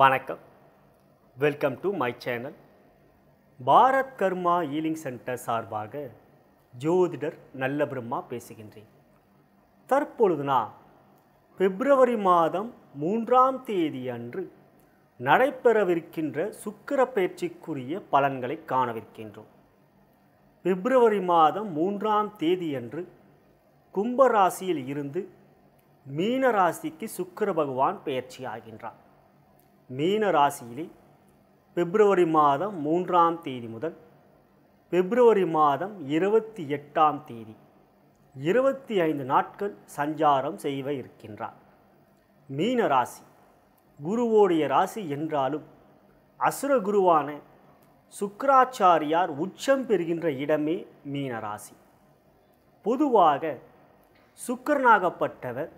வணக்கம் welcome to my channel Bharat Karma healing centre சார்பாக ஜோதிடர் நல்ல பிரம்மா பேசுகின்றேன் தற்பொழுது நான் பிப்ரவரி மாதம் மூன்றாம் தேதி அன்று நடைபெறவிருக்கின்ற சுக்கர பயிற்சிக்குரிய பலன்களை காணவிருக்கின்றோம் பிப்ரவரி மாதம் மூன்றாம் தேதி அன்று கும்பராசியில் இருந்து மீனராசிக்கு சுக்கர பகவான் பயிற்சி ஆகின்றார் மீன ராசியிலே பிப்ரவரி மாதம் மூன்றாம் தேதி முதல் பிப்ரவரி மாதம் இருபத்தி எட்டாம் தேதி இருபத்தி ஐந்து நாட்கள் சஞ்சாரம் செய்வ இருக்கின்றார் மீன ராசி குருவோடைய ராசி என்றாலும் அசுர குருவான சுக்கராச்சாரியார் உச்சம் பெறுகின்ற இடமே மீனராசி பொதுவாக சுக்கரனாகப்பட்டவர்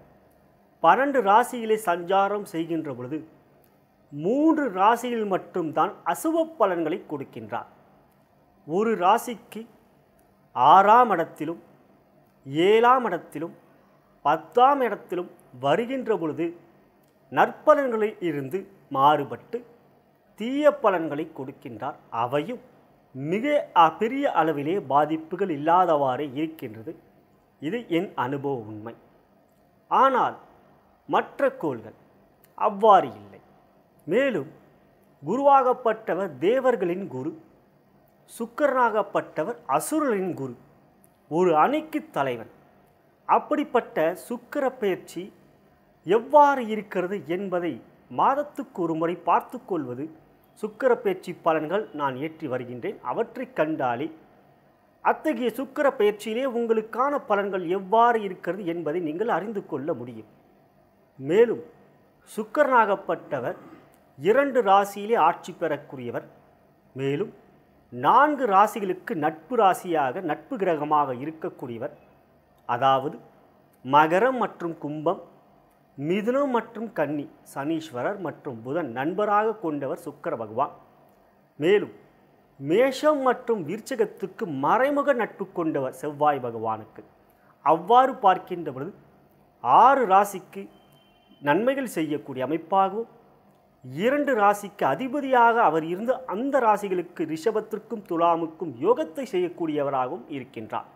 பன்னெண்டு ராசிகளை சஞ்சாரம் செய்கின்ற பொழுது மூன்று ராசியில் மட்டும்தான் அசுவ பலன்களை கொடுக்கின்றார் ஒரு ராசிக்கு ஆறாம் இடத்திலும் ஏழாம் இடத்திலும் பத்தாம் இடத்திலும் வருகின்ற பொழுது நற்பலன்களில் இருந்து மாறுபட்டு தீய பலன்களை கொடுக்கின்றார் அவையும் மிக பெரிய அளவிலே பாதிப்புகள் இல்லாதவாறே இருக்கின்றது இது என் அனுபவ உண்மை ஆனால் மற்ற கோள்கள் அவ்வாறு இல்லை மேலும் குருவாகப்பட்டவர் தேவர்களின் குரு சுக்கரனாகப்பட்டவர் அசுரனின் குரு ஒரு அணிக்கு தலைவன் அப்படிப்பட்ட சுக்கர பயிற்சி எவ்வாறு இருக்கிறது என்பதை மாதத்துக்கு ஒரு முறை பார்த்து கொள்வது சுக்கர பயிற்சி பலன்கள் நான் ஏற்றி வருகின்றேன் அவற்றை கண்டாலே அத்தகைய சுக்கர பயிற்சியிலே உங்களுக்கான பலன்கள் எவ்வாறு இருக்கிறது என்பதை நீங்கள் அறிந்து கொள்ள முடியும் மேலும் சுக்கரனாகப்பட்டவர் இரண்டு ராசியிலே ஆட்சி பெறக்கூடியவர் மேலும் நான்கு ராசிகளுக்கு நட்பு ராசியாக நட்பு கிரகமாக இருக்கக்கூடியவர் அதாவது மகரம் மற்றும் கும்பம் மிதுனம் மற்றும் கன்னி சனீஸ்வரர் மற்றும் புதன் நண்பராக கொண்டவர் சுக்கர பகவான் மேலும் மேஷம் மற்றும் விருச்சகத்துக்கு மறைமுக நட்பு கொண்டவர் செவ்வாய் பகவானுக்கு அவ்வாறு பார்க்கின்ற பொழுது ஆறு ராசிக்கு நன்மைகள் செய்யக்கூடிய அமைப்பாகவும் இரண்டு ராசிக்கு அதிபதியாக அவர் இருந்து அந்த ராசிகளுக்கு ரிஷபத்திற்கும் துலாமுக்கும் யோகத்தை செய்யக்கூடியவராகவும் இருக்கின்றார்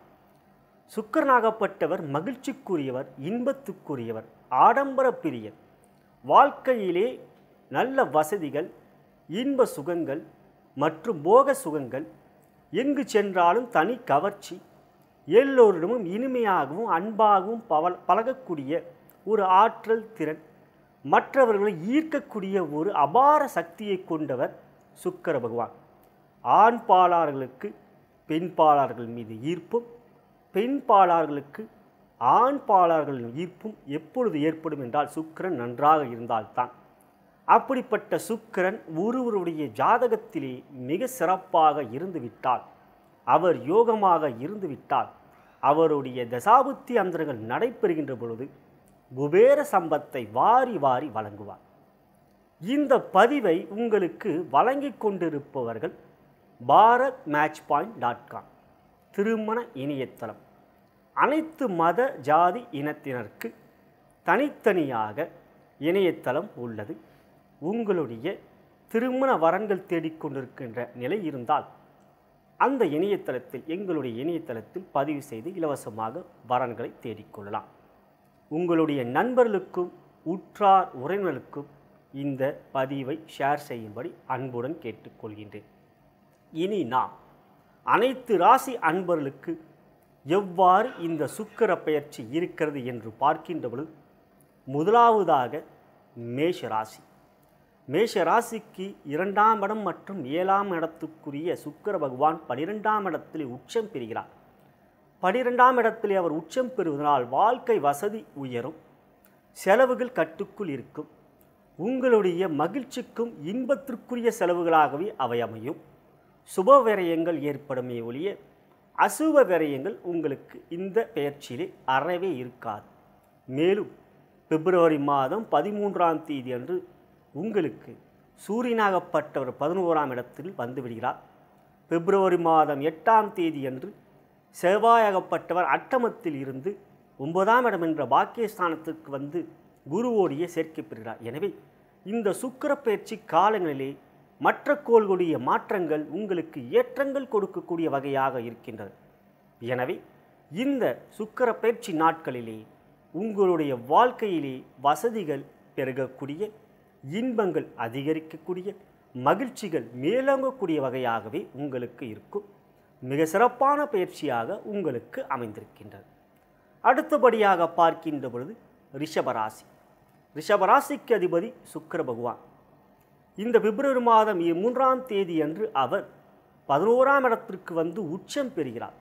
சுக்கரனாகப்பட்டவர் மகிழ்ச்சிக்குரியவர் இன்பத்துக்குரியவர் ஆடம்பர பிரியர் வாழ்க்கையிலே நல்ல வசதிகள் இன்ப சுகங்கள் மற்றும் போக சுகங்கள் எங்கு சென்றாலும் தனி கவர்ச்சி எல்லோரிடமும் இனிமையாகவும் அன்பாகவும் பவ பழகக்கூடிய ஒரு ஆற்றல் திறன் மற்றவர்களை ஈர்க்கக்கூடிய ஒரு அபார சக்தியை கொண்டவர் சுக்கர பகவான் ஆண் பாலாளர்களுக்கு பெண் பாலாளர்கள் மீது ஈர்ப்பும் பெண் பாலாளர்களுக்கு ஆண் பாலாளர்களின் ஈர்ப்பும் எப்பொழுது ஏற்படும் என்றால் சுக்கரன் நன்றாக இருந்தால்தான் அப்படிப்பட்ட சுக்கரன் ஒருவருடைய ஜாதகத்திலே மிக சிறப்பாக இருந்துவிட்டால் அவர் யோகமாக இருந்துவிட்டால் அவருடைய தசாபுத்தி அந்தரங்கள் நடைபெறுகின்ற பொழுது குபேர சம்பத்தை வாரி வாரி வழங்குவார் இந்த பதிவை உங்களுக்கு வழங்கி கொண்டிருப்பவர்கள் Bharat match point dot com திருமண இணையதளம் அனைத்து மத ஜாதி இனத்தினருக்கு தனித்தனியாக இணையதளம் உள்ளது உங்களுடைய திருமண வரன்கள் தேடிக்கொண்டிருக்கின்ற நிலை இருந்தால் அந்த இணையதளத்தில் எங்களுடைய இணையதளத்தில் பதிவு செய்து இலவசமாக வரன்களை தேடிக்கொள்ளலாம் உங்களுடைய நண்பர்களுக்கும் உற்றார் உறவினர்களுக்கும் இந்த பதிவை ஷேர் செய்யும்படி அன்புடன் கேட்டுக்கொள்கின்றேன் இனி நாம் அனைத்து ராசி அன்பர்களுக்கு எவ்வாறு இந்த சுக்கர பெயர்ச்சி இருக்கிறது என்று பார்க்கின்ற பொழுது முதலாவதாக மேஷ ராசி மேஷ ராசிக்கு இரண்டாம் இடம் மற்றும் ஏழாம் இடத்துக்குரிய சுக்கர பகவான் பனிரெண்டாம் இடத்தில் உச்சம் பெறுகிறார் பனிரெண்டாம் இடத்திலே அவர் உச்சம் பெறுவதனால் வாழ்க்கை வசதி உயரும் செலவுகள் கட்டுக்குள் இருக்கும் உங்களுடைய மகிழ்ச்சிக்கும் இன்பத்திற்குரிய செலவுகளாகவே அவை அமையும் சுப விரயங்கள் ஏற்படுமே ஒழிய அசுப விரயங்கள் உங்களுக்கு இந்த பெயர்ச்சியிலே அறவே இருக்காது மேலும் பிப்ரவரி மாதம் பதிமூன்றாம் தேதி அன்று உங்களுக்கு சூரியனாகப்பட்டவர் பதினோராம் இடத்தில் வந்துவிடுகிறார் பிப்ரவரி மாதம் எட்டாம் தேதி அன்று செவ்வாயகப்பட்டவர் அட்டமத்தில் இருந்து ஒன்பதாம் இடம் என்ற பாக்கியஸ்தானத்துக்கு வந்து குருவோடியே சேர்க்கை பெறுகிறார் எனவே இந்த சுக்கரப்பயிற்சி பயிற்சி காலங்களிலே மற்ற கோள்களுடைய மாற்றங்கள் உங்களுக்கு ஏற்றங்கள் கொடுக்கக்கூடிய வகையாக இருக்கின்றது எனவே இந்த சுக்கரப்பயிற்சி பயிற்சி நாட்களிலே உங்களுடைய வாழ்க்கையிலே வசதிகள் பெருகக்கூடிய இன்பங்கள் அதிகரிக்கக்கூடிய மகிழ்ச்சிகள் மேலோங்கக்கூடிய வகையாகவே உங்களுக்கு இருக்கும் மிக சிறப்பான பயிற்சியாக உங்களுக்கு அமைந்திருக்கின்றது அடுத்தபடியாக பார்க்கின்ற பொழுது ரிஷபராசி ரிஷபராசிக்கு அதிபதி சுக்கர பகவான் இந்த பிப்ரவரி மாதம் மூன்றாம் தேதி அன்று அவர் பதினோராம் இடத்திற்கு வந்து உச்சம் பெறுகிறார்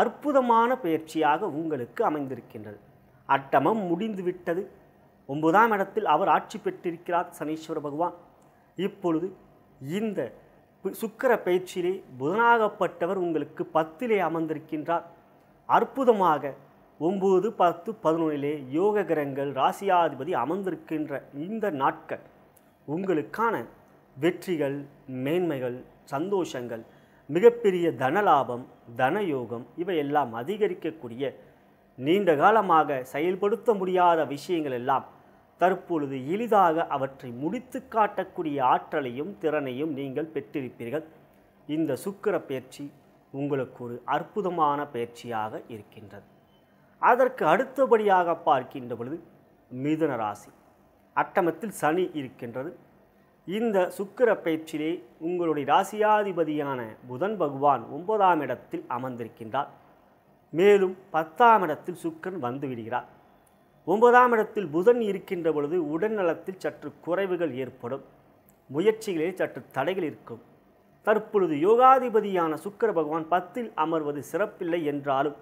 அற்புதமான பயிற்சியாக உங்களுக்கு அமைந்திருக்கின்றது அட்டமம் முடிந்துவிட்டது ஒன்பதாம் இடத்தில் அவர் ஆட்சி பெற்றிருக்கிறார் சனீஸ்வர பகவான் இப்பொழுது இந்த சுக்கர பயிற்சியிலே புதனாகப்பட்டவர் உங்களுக்கு பத்திலே அமர்ந்திருக்கின்றார் அற்புதமாக ஒம்பது பத்து பதினொன்றிலே யோக கிரகங்கள் ராசியாதிபதி அமர்ந்திருக்கின்ற இந்த நாட்கள் உங்களுக்கான வெற்றிகள் மேன்மைகள் சந்தோஷங்கள் மிகப்பெரிய தனலாபம் தனயோகம் இவையெல்லாம் அதிகரிக்கக்கூடிய நீண்ட காலமாக செயல்படுத்த முடியாத விஷயங்கள் எல்லாம் தற்பொழுது எளிதாக அவற்றை முடித்து காட்டக்கூடிய ஆற்றலையும் திறனையும் நீங்கள் பெற்றிருப்பீர்கள் இந்த சுக்கர பயிற்சி உங்களுக்கு ஒரு அற்புதமான பயிற்சியாக இருக்கின்றது அதற்கு அடுத்தபடியாக பார்க்கின்ற பொழுது மிதுன ராசி அட்டமத்தில் சனி இருக்கின்றது இந்த சுக்கிர பயிற்சியிலே உங்களுடைய ராசியாதிபதியான புதன் பகவான் ஒன்பதாம் இடத்தில் அமர்ந்திருக்கின்றார் மேலும் பத்தாம் இடத்தில் சுக்கரன் வந்துவிடுகிறார் ஒன்பதாம் இடத்தில் புதன் இருக்கின்ற பொழுது உடல் நலத்தில் சற்று குறைவுகள் ஏற்படும் முயற்சிகளில் சற்று தடைகள் இருக்கும் தற்பொழுது யோகாதிபதியான சுக்கர பகவான் பத்தில் அமர்வது சிறப்பில்லை என்றாலும்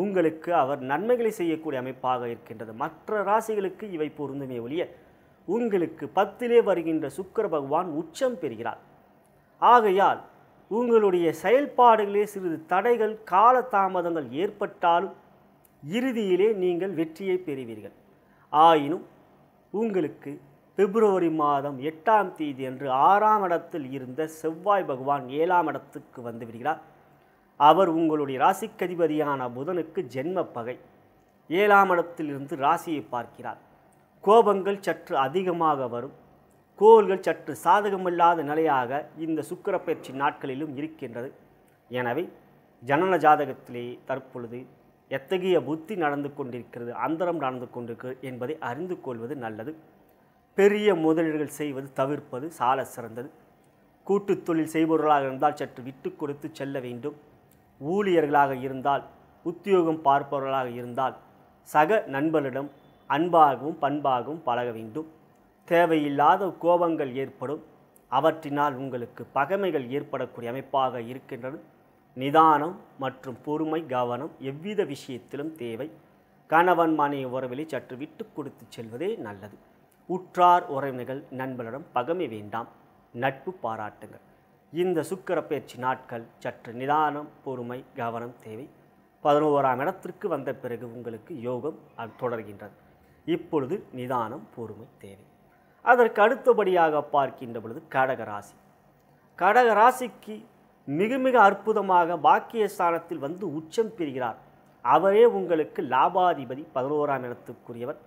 உங்களுக்கு அவர் நன்மைகளை செய்யக்கூடிய அமைப்பாக இருக்கின்றது மற்ற ராசிகளுக்கு இவை பொருந்துமே ஒழிய உங்களுக்கு பத்திலே வருகின்ற சுக்கர பகவான் உச்சம் பெறுகிறார் ஆகையால் உங்களுடைய செயல்பாடுகளே சிறிது தடைகள் கால தாமதங்கள் ஏற்பட்டாலும் இறுதியிலே நீங்கள் வெற்றியை பெறுவீர்கள் ஆயினும் உங்களுக்கு பிப்ரவரி மாதம் எட்டாம் தேதி அன்று ஆறாம் இடத்தில் இருந்த செவ்வாய் பகவான் ஏழாம் இடத்துக்கு வந்து விடுகிறார் அவர் உங்களுடைய ராசிக்கதிபதியான புதனுக்கு ஜென்ம பகை ஏழாம் இடத்திலிருந்து ராசியை பார்க்கிறார் கோபங்கள் சற்று அதிகமாக வரும் கோள்கள் சற்று சாதகமில்லாத நிலையாக இந்த சுக்கரப்பயிற்சி பயிற்சி நாட்களிலும் இருக்கின்றது எனவே ஜனன ஜாதகத்திலே தற்பொழுது எத்தகைய புத்தி நடந்து கொண்டிருக்கிறது அந்தரம் நடந்து கொண்டிருக்கிறது என்பதை அறிந்து கொள்வது நல்லது பெரிய முதலீடுகள் செய்வது தவிர்ப்பது சால சிறந்தது கூட்டு தொழில் செய்பவர்களாக இருந்தால் சற்று விட்டு கொடுத்து செல்ல வேண்டும் ஊழியர்களாக இருந்தால் உத்தியோகம் பார்ப்பவர்களாக இருந்தால் சக நண்பர்களிடம் அன்பாகவும் பண்பாகவும் பழக வேண்டும் தேவையில்லாத கோபங்கள் ஏற்படும் அவற்றினால் உங்களுக்கு பகைமைகள் ஏற்படக்கூடிய அமைப்பாக இருக்கின்றன நிதானம் மற்றும் பொறுமை கவனம் எவ்வித விஷயத்திலும் தேவை கணவன் மனைவி உறவிலே சற்று விட்டு கொடுத்து செல்வதே நல்லது உற்றார் உறவினர்கள் நண்பர்களிடம் பகமை வேண்டாம் நட்பு பாராட்டுங்கள் இந்த சுக்கரப்பயிற்சி நாட்கள் சற்று நிதானம் பொறுமை கவனம் தேவை பதினோராம் இடத்திற்கு வந்த பிறகு உங்களுக்கு யோகம் தொடர்கின்றது இப்பொழுது நிதானம் பொறுமை தேவை அதற்கு அடுத்தபடியாக பார்க்கின்ற பொழுது கடகராசி கடகராசிக்கு மிக மிக அற்புதமாக பாக்கியஸ்தானத்தில் வந்து உச்சம் பெறுகிறார் அவரே உங்களுக்கு லாபாதிபதி பதினோராம் இடத்துக்குரியவர்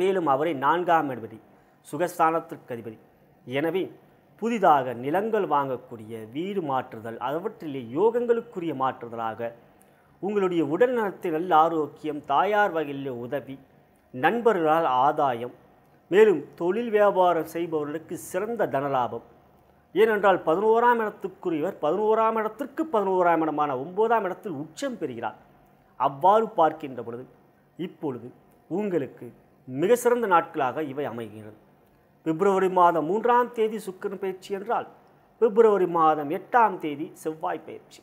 மேலும் அவரை நான்காம் அதிபதி சுகஸ்தானத்திற்கு அதிபதி எனவே புதிதாக நிலங்கள் வாங்கக்கூடிய வீடு மாற்றுதல் அவற்றிலே யோகங்களுக்குரிய மாற்றுதலாக உங்களுடைய உடல் நலத்தில் நல்ல ஆரோக்கியம் தாயார் வகையிலே உதவி நண்பர்களால் ஆதாயம் மேலும் தொழில் வியாபாரம் செய்பவர்களுக்கு சிறந்த தனலாபம் ஏனென்றால் பதினோராம் இடத்துக்குரியவர் பதினோராம் இடத்திற்கு பதினோராம் இடமான ஒன்பதாம் இடத்தில் உச்சம் பெறுகிறார் அவ்வாறு பார்க்கின்ற பொழுது இப்பொழுது உங்களுக்கு மிக சிறந்த நாட்களாக இவை அமைகிறது பிப்ரவரி மாதம் மூன்றாம் தேதி சுக்கரன் பயிற்சி என்றால் பிப்ரவரி மாதம் எட்டாம் தேதி செவ்வாய் பயிற்சி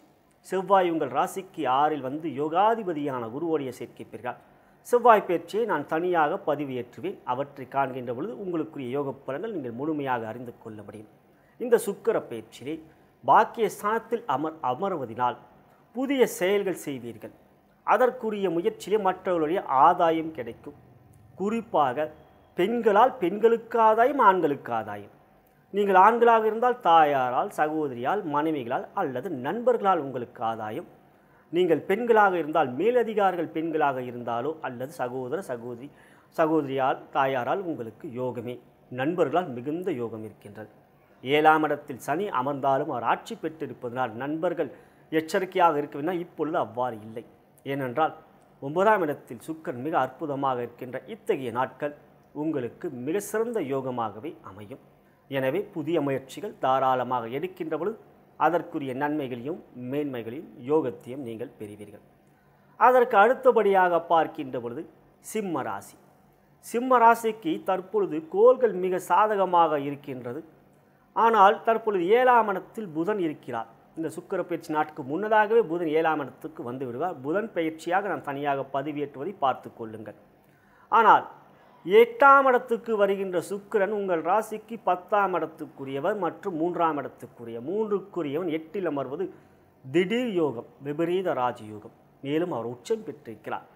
செவ்வாய் உங்கள் ராசிக்கு ஆறில் வந்து யோகாதிபதியான குருவோடைய சேர்க்கை பெறுகிறார் செவ்வாய் பயிற்சியை நான் தனியாக பதிவு ஏற்றுவேன் அவற்றை காண்கின்ற பொழுது உங்களுக்குரிய யோக பலன்கள் நீங்கள் முழுமையாக அறிந்து கொள்ள முடியும் இந்த சுக்கர பயிற்சியை பாக்கிய ஸ்தானத்தில் அமர் அமர்வதினால் புதிய செயல்கள் செய்வீர்கள் அதற்குரிய முயற்சியிலே மற்றவர்களுடைய ஆதாயம் கிடைக்கும் குறிப்பாக பெண்களால் பெண்களுக்கு ஆதாயம் ஆண்களுக்கு ஆதாயம் நீங்கள் ஆண்களாக இருந்தால் தாயாரால் சகோதரியால் மனைவிகளால் அல்லது நண்பர்களால் உங்களுக்கு ஆதாயம் நீங்கள் பெண்களாக இருந்தால் மேலதிகாரிகள் பெண்களாக இருந்தாலோ அல்லது சகோதர சகோதரி சகோதரியால் தாயாரால் உங்களுக்கு யோகமே நண்பர்களால் மிகுந்த யோகம் இருக்கின்றது ஏழாம் இடத்தில் சனி அமர்ந்தாலும் அவர் ஆட்சி பெற்றிருப்பதனால் நண்பர்கள் எச்சரிக்கையாக இருக்க வேண்டாம் இப்பொழுது அவ்வாறு இல்லை ஏனென்றால் ஒன்பதாம் இடத்தில் சுக்கரன் மிக அற்புதமாக இருக்கின்ற இத்தகைய நாட்கள் உங்களுக்கு மிக சிறந்த யோகமாகவே அமையும் எனவே புதிய முயற்சிகள் தாராளமாக எடுக்கின்ற பொழுது அதற்குரிய நன்மைகளையும் மேன்மைகளையும் யோகத்தையும் நீங்கள் பெறுவீர்கள் அதற்கு அடுத்தபடியாக பார்க்கின்ற பொழுது சிம்ம ராசி சிம்ம ராசிக்கு தற்பொழுது கோள்கள் மிக சாதகமாக இருக்கின்றது ஆனால் தற்பொழுது ஏழாம் இடத்தில் புதன் இருக்கிறார் இந்த சுக்கர பயிற்சி நாட்டுக்கு முன்னதாகவே புதன் ஏழாம் இடத்துக்கு வந்து விடுவார் புதன் பயிற்சியாக நாம் தனியாக பதிவேற்றுவதை பார்த்து கொள்ளுங்கள் ஆனால் எட்டாம் இடத்துக்கு வருகின்ற சுக்கிரன் உங்கள் ராசிக்கு பத்தாம் இடத்துக்குரியவர் மற்றும் மூன்றாம் இடத்துக்குரிய மூன்றுக்குரியவன் எட்டில் அமர்வது திடீர் யோகம் விபரீத ராஜயோகம் மேலும் அவர் உச்சம் பெற்றிருக்கிறார்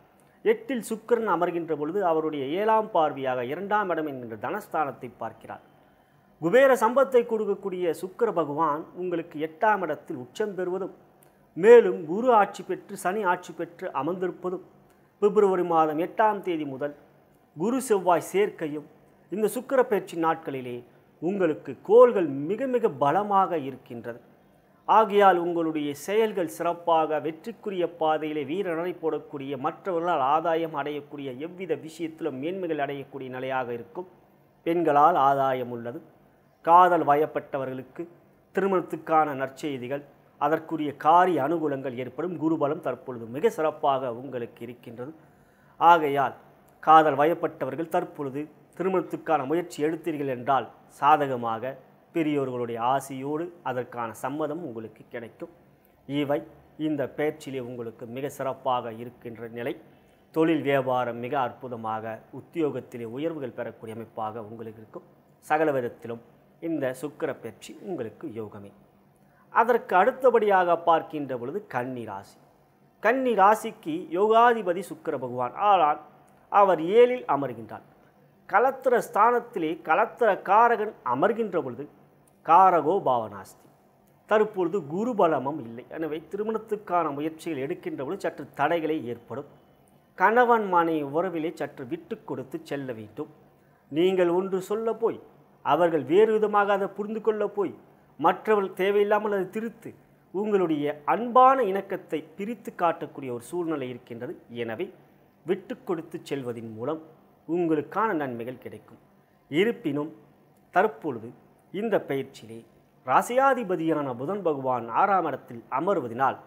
எட்டில் சுக்கிரன் அமர்கின்ற பொழுது அவருடைய ஏழாம் பார்வையாக இரண்டாம் இடம் என்கின்ற தனஸ்தானத்தை பார்க்கிறார் குபேர சம்பத்தை கொடுக்கக்கூடிய சுக்கர பகவான் உங்களுக்கு எட்டாம் இடத்தில் உச்சம் பெறுவதும் மேலும் குரு ஆட்சி பெற்று சனி ஆட்சி பெற்று அமர்ந்திருப்பதும் பிப்ரவரி மாதம் எட்டாம் தேதி முதல் குரு செவ்வாய் சேர்க்கையும் இந்த சுக்கர பயிற்சி நாட்களிலே உங்களுக்கு கோள்கள் மிக மிக பலமாக இருக்கின்றது ஆகையால் உங்களுடைய செயல்கள் சிறப்பாக வெற்றிக்குரிய பாதையிலே வீரனை போடக்கூடிய மற்றவர்களால் ஆதாயம் அடையக்கூடிய எவ்வித விஷயத்திலும் மேன்மைகள் அடையக்கூடிய நிலையாக இருக்கும் பெண்களால் ஆதாயம் உள்ளது காதல் வயப்பட்டவர்களுக்கு திருமணத்துக்கான நற்செய்திகள் அதற்குரிய காரிய அனுகூலங்கள் ஏற்படும் குருபலம் தற்பொழுது மிக சிறப்பாக உங்களுக்கு இருக்கின்றது ஆகையால் காதல் வயப்பட்டவர்கள் தற்பொழுது திருமணத்துக்கான முயற்சி எடுத்தீர்கள் என்றால் சாதகமாக பெரியோர்களுடைய ஆசையோடு அதற்கான சம்மதம் உங்களுக்கு கிடைக்கும் இவை இந்த பயிற்சியிலே உங்களுக்கு மிக சிறப்பாக இருக்கின்ற நிலை தொழில் வியாபாரம் மிக அற்புதமாக உத்தியோகத்திலே உயர்வுகள் பெறக்கூடிய அமைப்பாக உங்களுக்கு இருக்கும் சகல விதத்திலும் இந்த சுக்கர பெற்றி உங்களுக்கு யோகமே அதற்கு அடுத்தபடியாக பார்க்கின்ற பொழுது கன்னி ராசி கன்னி ராசிக்கு யோகாதிபதி சுக்கர பகவான் ஆனால் அவர் ஏழில் அமர்கின்றார் கலத்திர ஸ்தானத்திலே கலத்திர காரகன் அமர்கின்ற பொழுது காரகோ பாவனாஸ்தி தற்பொழுது குரு பலமும் இல்லை எனவே திருமணத்துக்கான முயற்சிகள் எடுக்கின்ற பொழுது சற்று தடைகளை ஏற்படும் கணவன் மனைவி உறவிலே சற்று விட்டு கொடுத்து செல்ல வேண்டும் நீங்கள் ஒன்று சொல்ல போய் அவர்கள் வேறு விதமாக அதை புரிந்து கொள்ள போய் மற்றவர்கள் தேவையில்லாமல் அதை திருத்து உங்களுடைய அன்பான இணக்கத்தை பிரித்து காட்டக்கூடிய ஒரு சூழ்நிலை இருக்கின்றது எனவே விட்டு கொடுத்து செல்வதின் மூலம் உங்களுக்கான நன்மைகள் கிடைக்கும் இருப்பினும் தற்பொழுது இந்த பயிற்சியிலே ராசியாதிபதியான புதன் பகவான் ஆறாம் இடத்தில் அமர்வதனால்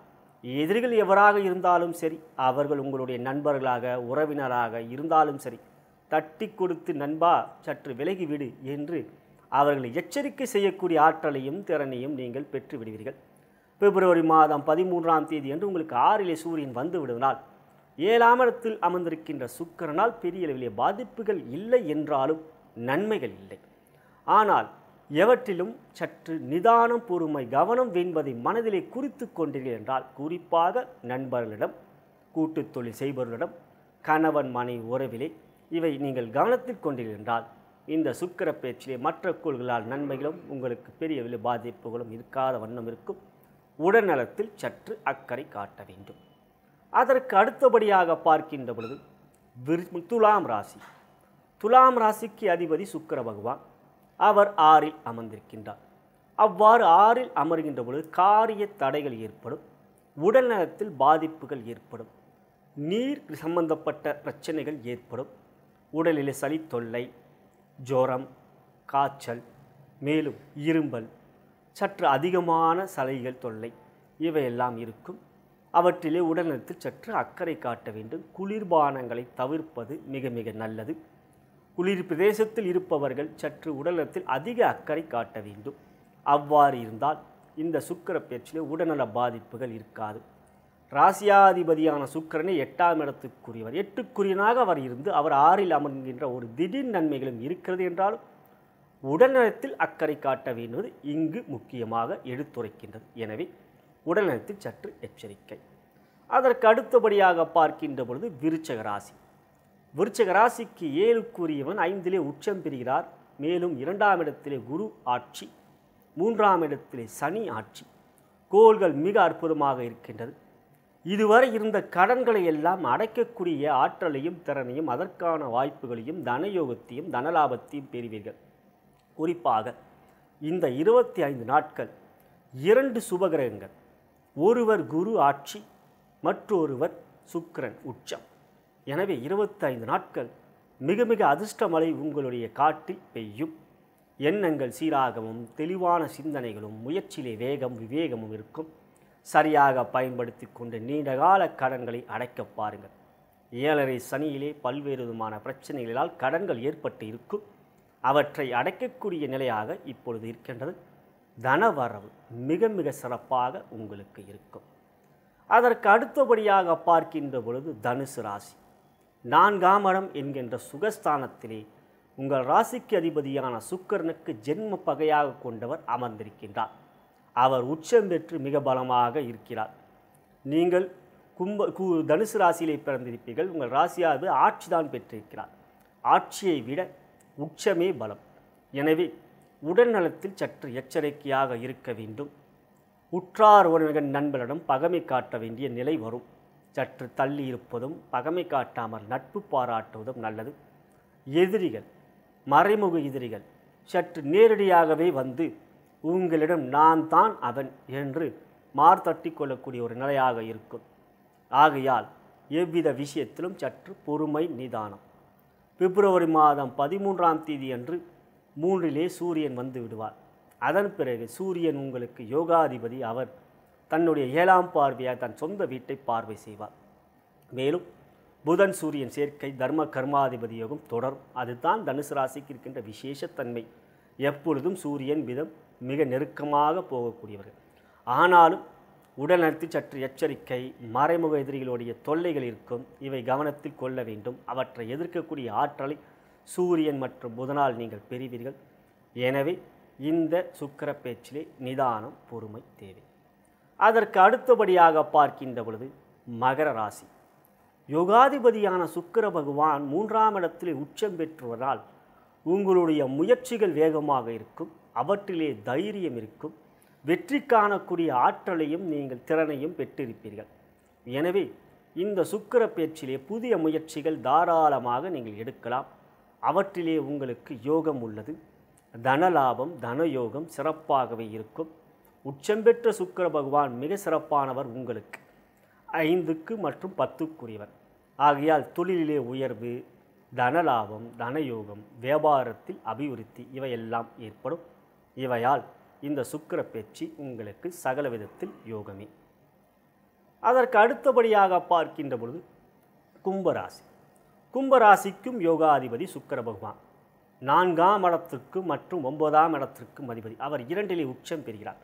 எதிரிகள் எவராக இருந்தாலும் சரி அவர்கள் உங்களுடைய நண்பர்களாக உறவினராக இருந்தாலும் சரி தட்டி கொடுத்து நண்பா சற்று விலகி விடு என்று அவர்களை எச்சரிக்கை செய்யக்கூடிய ஆற்றலையும் திறனையும் நீங்கள் பெற்று விடுவீர்கள் பிப்ரவரி மாதம் பதிமூன்றாம் தேதி என்று உங்களுக்கு ஆறிலே சூரியன் வந்து விடுவதால் ஏழாம் இடத்தில் அமர்ந்திருக்கின்ற சுக்கரனால் பெரிய அளவிலே பாதிப்புகள் இல்லை என்றாலும் நன்மைகள் இல்லை ஆனால் எவற்றிலும் சற்று நிதானம் பொறுமை கவனம் வென்பதை மனதிலே குறித்து கொண்டீர்கள் என்றால் குறிப்பாக நண்பர்களிடம் கூட்டுத் தொழில் செய்பவர்களிடம் கணவன் மனை உறவிலே இவை நீங்கள் கவனத்தில் கொண்டிருந்தால் இந்த சுக்கர பேச்சிலே மற்ற கோள்களால் நன்மைகளும் உங்களுக்கு பெரிய விலை பாதிப்புகளும் இருக்காத வண்ணம் இருக்கும் உடல்நலத்தில் சற்று அக்கறை காட்ட வேண்டும் அதற்கு அடுத்தபடியாக பார்க்கின்ற பொழுது துலாம் ராசி துலாம் ராசிக்கு அதிபதி சுக்கர பகவான் அவர் ஆறில் அமர்ந்திருக்கின்றார் அவ்வாறு ஆறில் அமர்கின்ற பொழுது காரிய தடைகள் ஏற்படும் உடல்நலத்தில் பாதிப்புகள் ஏற்படும் நீர் சம்பந்தப்பட்ட பிரச்சனைகள் ஏற்படும் உடலில் சளி தொல்லை ஜோரம் காய்ச்சல் மேலும் இரும்பல் சற்று அதிகமான சலைகள் தொல்லை இவையெல்லாம் இருக்கும் அவற்றிலே உடல்நலத்தில் சற்று அக்கறை காட்ட வேண்டும் குளிர்பானங்களை தவிர்ப்பது மிக மிக நல்லது குளிர் பிரதேசத்தில் இருப்பவர்கள் சற்று உடல்நலத்தில் அதிக அக்கறை காட்ட வேண்டும் அவ்வாறு இருந்தால் இந்த சுக்கர பேச்சிலே உடல்நல பாதிப்புகள் இருக்காது ராசியாதிபதியான சுக்கரனை எட்டாம் இடத்துக்குரியவர் எட்டுக்குரியனாக அவர் இருந்து அவர் ஆறில் அமர்கின்ற ஒரு திடீர் நன்மைகளும் இருக்கிறது என்றாலும் உடல்நலத்தில் அக்கறை காட்ட வேண்டுவது இங்கு முக்கியமாக எடுத்துரைக்கின்றது எனவே உடல்நலத்தில் சற்று எச்சரிக்கை அதற்கு அடுத்தபடியாக பார்க்கின்ற பொழுது விருச்சக ராசி விருச்சக ராசிக்கு ஏழுக்குரியவன் ஐந்திலே உச்சம் பெறுகிறார் மேலும் இரண்டாம் இடத்திலே குரு ஆட்சி மூன்றாம் இடத்திலே சனி ஆட்சி கோள்கள் மிக அற்புதமாக இருக்கின்றது இதுவரை இருந்த கடன்களை எல்லாம் அடைக்கக்கூடிய ஆற்றலையும் திறனையும் அதற்கான வாய்ப்புகளையும் தனயோகத்தையும் தனலாபத்தையும் பெறுவீர்கள் குறிப்பாக இந்த இருபத்தி ஐந்து நாட்கள் இரண்டு சுபகிரகங்கள் ஒருவர் குரு ஆட்சி மற்றொருவர் சுக்கரன் உச்சம் எனவே இருபத்தி ஐந்து நாட்கள் மிக மிக அதிர்ஷ்டமலை உங்களுடைய காட்டில் பெய்யும் எண்ணங்கள் சீராகவும் தெளிவான சிந்தனைகளும் முயற்சியிலே வேகம் விவேகமும் இருக்கும் சரியாக பயன்படுத்தி கொண்டு நீண்டகால கடன்களை அடைக்க பாருங்கள் ஏழரை சனியிலே பல்வேறு விதமான பிரச்சனைகளால் கடன்கள் ஏற்பட்டு இருக்கும் அவற்றை அடைக்கக்கூடிய நிலையாக இப்பொழுது இருக்கின்றது தனவரவு மிக மிக சிறப்பாக உங்களுக்கு இருக்கும் அதற்கு அடுத்தபடியாக பார்க்கின்ற பொழுது தனுசு ராசி நான்காம் இடம் என்கின்ற சுகஸ்தானத்திலே உங்கள் ராசிக்கு அதிபதியான சுக்கரனுக்கு ஜென்ம பகையாக கொண்டவர் அமர்ந்திருக்கின்றார் அவர் உச்சம் பெற்று மிக பலமாக இருக்கிறார் நீங்கள் கும்ப கு தனுசு ராசியிலே பிறந்திருப்பீர்கள் உங்கள் ராசியாவது ஆட்சி தான் பெற்றிருக்கிறார் ஆட்சியை விட உச்சமே பலம் எனவே உடல்நலத்தில் சற்று எச்சரிக்கையாக இருக்க வேண்டும் உற்றார் உறவினர்கள் நண்பரிடம் பகமை காட்ட வேண்டிய நிலை வரும் சற்று தள்ளி இருப்பதும் பகமை காட்டாமல் நட்பு பாராட்டுவதும் நல்லது எதிரிகள் மறைமுக எதிரிகள் சற்று நேரடியாகவே வந்து உங்களிடம் நான் தான் அவன் என்று மார்த்தட்டி கொள்ளக்கூடிய ஒரு நிலையாக இருக்கும் ஆகையால் எவ்வித விஷயத்திலும் சற்று பொறுமை நிதானம் பிப்ரவரி மாதம் பதிமூன்றாம் தேதி அன்று மூன்றிலே சூரியன் வந்து விடுவார் அதன் பிறகு சூரியன் உங்களுக்கு யோகாதிபதி அவர் தன்னுடைய ஏழாம் பார்வையாக தன் சொந்த வீட்டை பார்வை செய்வார் மேலும் புதன் சூரியன் சேர்க்கை தர்ம கர்மாதிபதி யோகம் தொடரும் அதுதான் தனுசு ராசிக்கு இருக்கின்ற விசேஷத்தன்மை எப்பொழுதும் சூரியன் விதம் மிக நெருக்கமாக போகக்கூடியவர்கள் ஆனாலும் உடல்நலத்தில் சற்று எச்சரிக்கை மறைமுக எதிரிகளுடைய தொல்லைகள் இருக்கும் இவை கவனத்தில் கொள்ள வேண்டும் அவற்றை எதிர்க்கக்கூடிய ஆற்றலை சூரியன் மற்றும் புதனால் நீங்கள் பெறுவீர்கள் எனவே இந்த சுக்கர பேச்சிலே நிதானம் பொறுமை தேவை அதற்கு அடுத்தபடியாக பார்க்கின்ற பொழுது மகர ராசி யோகாதிபதியான சுக்கர பகவான் மூன்றாம் இடத்தில் உச்சம் பெற்றுவதால் உங்களுடைய முயற்சிகள் வேகமாக இருக்கும் அவற்றிலே தைரியம் இருக்கும் வெற்றி காணக்கூடிய ஆற்றலையும் நீங்கள் திறனையும் பெற்றிருப்பீர்கள் எனவே இந்த சுக்கர பயிற்சியிலே புதிய முயற்சிகள் தாராளமாக நீங்கள் எடுக்கலாம் அவற்றிலே உங்களுக்கு யோகம் உள்ளது தனலாபம் தனயோகம் சிறப்பாகவே இருக்கும் உச்சம் பெற்ற சுக்கர பகவான் மிக சிறப்பானவர் உங்களுக்கு ஐந்துக்கு மற்றும் பத்துக்குரியவர் ஆகையால் தொழிலிலே உயர்வு தனலாபம் தனயோகம் வியாபாரத்தில் அபிவிருத்தி இவையெல்லாம் ஏற்படும் இவையால் இந்த சுக்கர பேச்சு உங்களுக்கு சகல விதத்தில் யோகமே அதற்கு அடுத்தபடியாக பார்க்கின்ற பொழுது கும்பராசி கும்பராசிக்கும் யோகாதிபதி சுக்கர பகவான் நான்காம் இடத்திற்கு மற்றும் ஒன்பதாம் இடத்திற்கும் அதிபதி அவர் இரண்டிலே உச்சம் பெறுகிறார்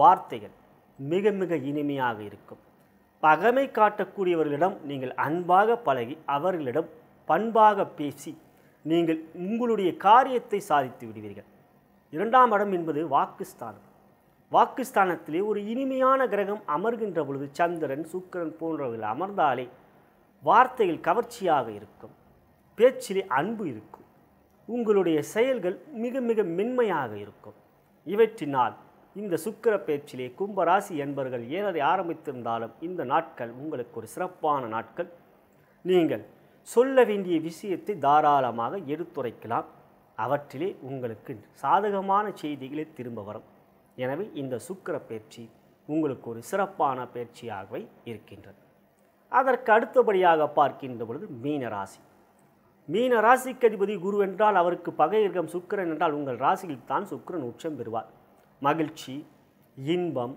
வார்த்தைகள் மிக மிக இனிமையாக இருக்கும் பகமை காட்டக்கூடியவர்களிடம் நீங்கள் அன்பாக பழகி அவர்களிடம் பண்பாக பேசி நீங்கள் உங்களுடைய காரியத்தை சாதித்து விடுவீர்கள் இரண்டாம் இடம் என்பது வாக்குஸ்தானம் வாக்குஸ்தானத்திலே ஒரு இனிமையான கிரகம் அமர்கின்ற பொழுது சந்திரன் சுக்கரன் போன்றவர்கள் அமர்ந்தாலே வார்த்தையில் கவர்ச்சியாக இருக்கும் பேச்சிலே அன்பு இருக்கும் உங்களுடைய செயல்கள் மிக மிக மென்மையாக இருக்கும் இவற்றினால் இந்த சுக்கர பேச்சிலே கும்பராசி என்பர்கள் ஏறதை ஆரம்பித்திருந்தாலும் இந்த நாட்கள் உங்களுக்கு ஒரு சிறப்பான நாட்கள் நீங்கள் சொல்ல வேண்டிய விஷயத்தை தாராளமாக எடுத்துரைக்கலாம் அவற்றிலே உங்களுக்கு சாதகமான செய்திகளை திரும்ப வரும் எனவே இந்த சுக்கர பயிற்சி உங்களுக்கு ஒரு சிறப்பான பயிற்சியாகவே இருக்கின்றது அதற்கு அடுத்தபடியாக பார்க்கின்ற பொழுது மீனராசி மீன ராசிக்கு அதிபதி குரு என்றால் அவருக்கு பகை இருக்கம் சுக்கரன் என்றால் உங்கள் ராசியில் தான் சுக்கரன் உச்சம் பெறுவார் மகிழ்ச்சி இன்பம்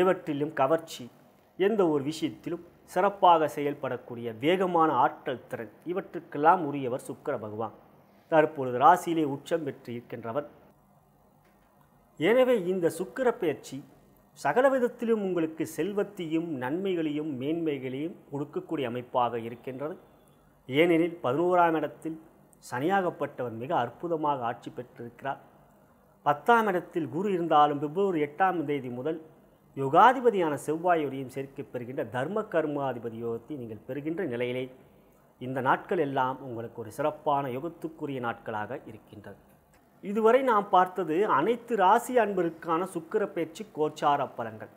இவற்றிலும் கவர்ச்சி எந்த ஒரு விஷயத்திலும் சிறப்பாக செயல்படக்கூடிய வேகமான ஆற்றல் திறன் இவற்றுக்கெல்லாம் உரியவர் சுக்கர பகவான் தற்பொழுது ராசியிலே உச்சம் பெற்றிருக்கின்றவர் எனவே இந்த சுக்கர பயிற்சி சகல விதத்திலும் உங்களுக்கு செல்வத்தையும் நன்மைகளையும் மேன்மைகளையும் கொடுக்கக்கூடிய அமைப்பாக இருக்கின்றது ஏனெனில் பதினோராம் இடத்தில் சனியாகப்பட்டவர் மிக அற்புதமாக ஆட்சி பெற்றிருக்கிறார் பத்தாம் இடத்தில் குரு இருந்தாலும் பிப்ரவரி எட்டாம் தேதி முதல் யுகாதிபதியான செவ்வாயோடையும் சேர்க்கப் பெறுகின்ற தர்ம கர்மாதிபதி யோகத்தை நீங்கள் பெறுகின்ற நிலையிலே இந்த நாட்கள் எல்லாம் உங்களுக்கு ஒரு சிறப்பான யுகத்துக்குரிய நாட்களாக இருக்கின்றது இதுவரை நாம் பார்த்தது அனைத்து ராசி அன்பருக்கான சுக்கர பேச்சு கோச்சார பலன்கள்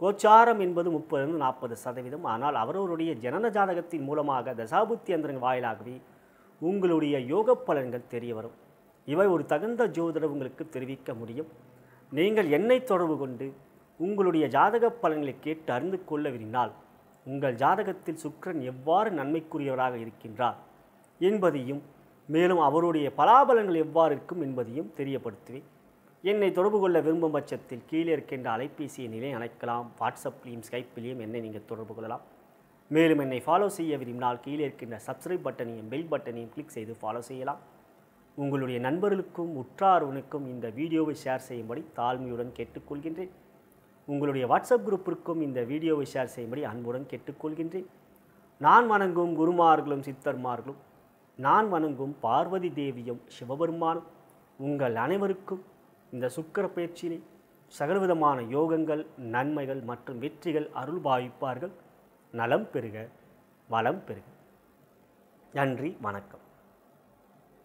கோச்சாரம் என்பது முப்பதுலேருந்து நாற்பது சதவீதம் ஆனால் அவரவருடைய ஜனன ஜாதகத்தின் மூலமாக தசாபுத்தி அந்தரங்கள் வாயிலாகவே உங்களுடைய யோக பலன்கள் தெரிய வரும் இவை ஒரு தகுந்த ஜோதிடர் உங்களுக்கு தெரிவிக்க முடியும் நீங்கள் என்னை தொடர்பு கொண்டு உங்களுடைய ஜாதக பலன்களை கேட்டு அறிந்து கொள்ள விரும்பினால் உங்கள் ஜாதகத்தில் சுக்கரன் எவ்வாறு நன்மைக்குரியவராக இருக்கின்றார் என்பதையும் மேலும் அவருடைய பலாபலங்கள் எவ்வாறு இருக்கும் என்பதையும் தெரியப்படுத்துவேன் என்னை தொடர்பு கொள்ள விரும்பும் பட்சத்தில் கீழே இருக்கின்ற அலைபேசி நிலை அழைக்கலாம் வாட்ஸ்அப்லேயும் ஸ்கைப்லேயும் என்னை நீங்கள் தொடர்பு கொள்ளலாம் மேலும் என்னை ஃபாலோ செய்ய விரும்பினால் கீழே இருக்கின்ற சப்ஸ்கிரைப் பட்டனையும் பெல் பட்டனையும் கிளிக் செய்து ஃபாலோ செய்யலாம் உங்களுடைய நண்பர்களுக்கும் உற்றார்வனுக்கும் இந்த வீடியோவை ஷேர் செய்யும்படி தாழ்மையுடன் கேட்டுக்கொள்கின்றேன் உங்களுடைய வாட்ஸ்அப் குரூப்பிற்கும் இந்த வீடியோவை ஷேர் செய்யும்படி அன்புடன் கேட்டுக்கொள்கின்றேன் நான் வணங்கும் குருமார்களும் சித்தர்மார்களும் நான் வணங்கும் பார்வதி தேவியும் சிவபெருமானும் உங்கள் அனைவருக்கும் இந்த சுக்கர பயிற்சியிலே சகலவிதமான யோகங்கள் நன்மைகள் மற்றும் வெற்றிகள் அருள் பாவிப்பார்கள் நலம் பெறுக வளம் பெறுக நன்றி வணக்கம்